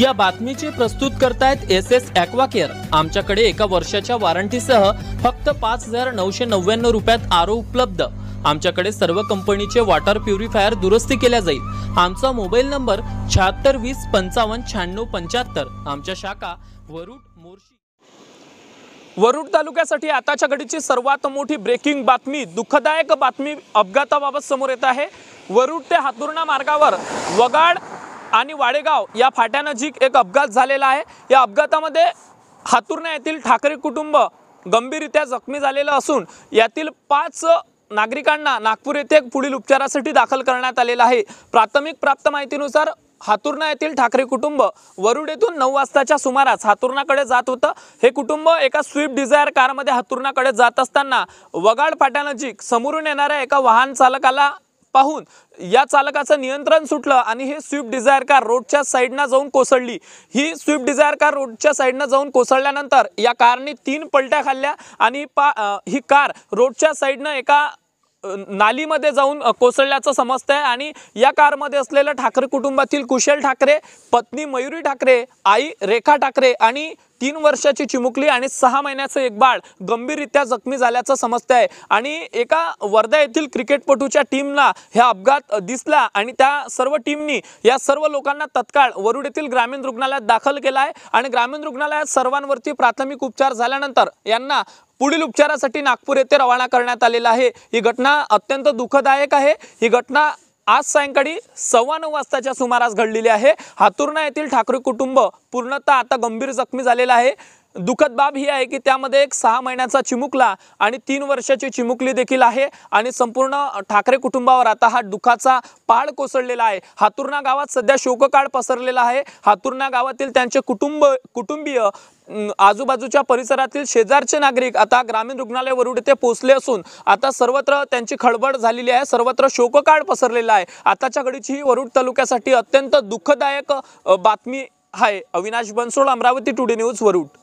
या बातमीचे प्रस्तुत करतायत एस एस ॲक्वाकेअर आमच्याकडे एका वर्षाच्या वॉरंटीसह फक्त पाच हजार नऊशे नव्याण्णव रुपयात आरो उपलब्ध आमच्याकडे सर्व कंपनीचे वॉटर प्युरिफायर दुरुस्ती केल्या जाईल आमचा मोबाईल नंबर शहात्तर वीस पंचावन्न शहाण्णव पंच्याहत्तर आमच्या शाखा वरुड मोर्शी वरुड तालुक्यासाठी आताच्या घडीची सर्वात मोठी ब्रेकिंग बातमी दुःखदायक बातमी अपघाताबाबत समोर येत आहे वरुड ते हातुर्णा मार्गावर वगाड आणि वाडेगाव या फाट्यानजीक एक अपघात झालेला आहे या अपघातामध्ये हातुर्णा येथील ठाकरे कुटुंब गंभीररित्या जखमी झालेलं असून यातील पाच नागरिकांना नागपूर येथे पुढील उपचारासाठी दाखल करण्यात आलेलं आहे प्राथमिक प्राप्त माहितीनुसार हातुर्णा येथील ठाकरे कुटुंब वरुड येथून नऊ वाजताच्या सुमारास हातुर्णाकडे जात होतं हे कुटुंब एका स्विफ्ट डिझायर कारमध्ये हातुर्णाकडे जात असताना वगाड फाट्यानजीक समोरून येणाऱ्या एका वाहन चालकाला पाहून या चालकाचं नियंत्रण सुटलं आणि हे स्विफ्ट डिझायर कार रोडच्या साईडनं जाऊन कोसळली ही स्विफ्ट डिझायर कार रोडच्या साईडनं जाऊन कोसळल्यानंतर या कारने तीन पलट्या खाल्ल्या आणि पा ही कार रोडच्या साईडनं एका नालीमध्ये जाऊन कोसळल्याचं आहे आणि या कारमध्ये असलेलं ठाकरे कुटुंबातील कुशल ठाकरे पत्नी मयुरी ठाकरे आई रेखा ठाकरे आणि तीन वर्षाची चिमुकली आणि सहा महिन्याचं एक बाळ गंभीररित्या जखमी झाल्याचं समजतं आहे आणि एका वर्धा येथील क्रिकेटपटूच्या टीमला ह्या अपघात दिसला आणि त्या सर्व टीमनी या सर्व लोकांना तत्काळ वरुड येथील ग्रामीण रुग्णालयात दाखल केला आहे आणि ग्रामीण रुग्णालयात सर्वांवरती प्राथमिक उपचार झाल्यानंतर यांना पुढील उपचारासाठी नागपूर येथे रवाना करण्यात आलेला आहे ही घटना अत्यंत दुःखदायक आहे ही घटना आज सायंकाळी सव्वा नऊ वाजताच्या सुमारास घडलेली आहे हातुर्णा येथील ठाकरे कुटुंब पूर्णतः आता गंभीर जखमी झालेला आहे दुखद बाब ही आहे की त्यामध्ये एक सहा महिन्याचा चिमुकला आणि तीन वर्षाची चिमुकली देखील आहे आणि संपूर्ण ठाकरे कुटुंबावर आता हा दुखाचा पाळ कोसळलेला आहे हातुर्णा गावात सध्या शोककाळ पसरलेला आहे हातुर्णा गावातील त्यांचे कुटुंब कुटुंबीय आजूबाजूच्या परिसरातील शेजारचे नागरिक आता ग्रामीण रुग्णालय वरुड येथे पोहोचले असून आता सर्वत्र त्यांची खळबळ झालेली आहे सर्वत्र शोककाळ पसरलेला आहे आताच्या घडीची ही वरुड तालुक्यासाठी अत्यंत दुःखदायक बातमी आहे अविनाश बनसोड अमरावती टुडे न्यूज वरुड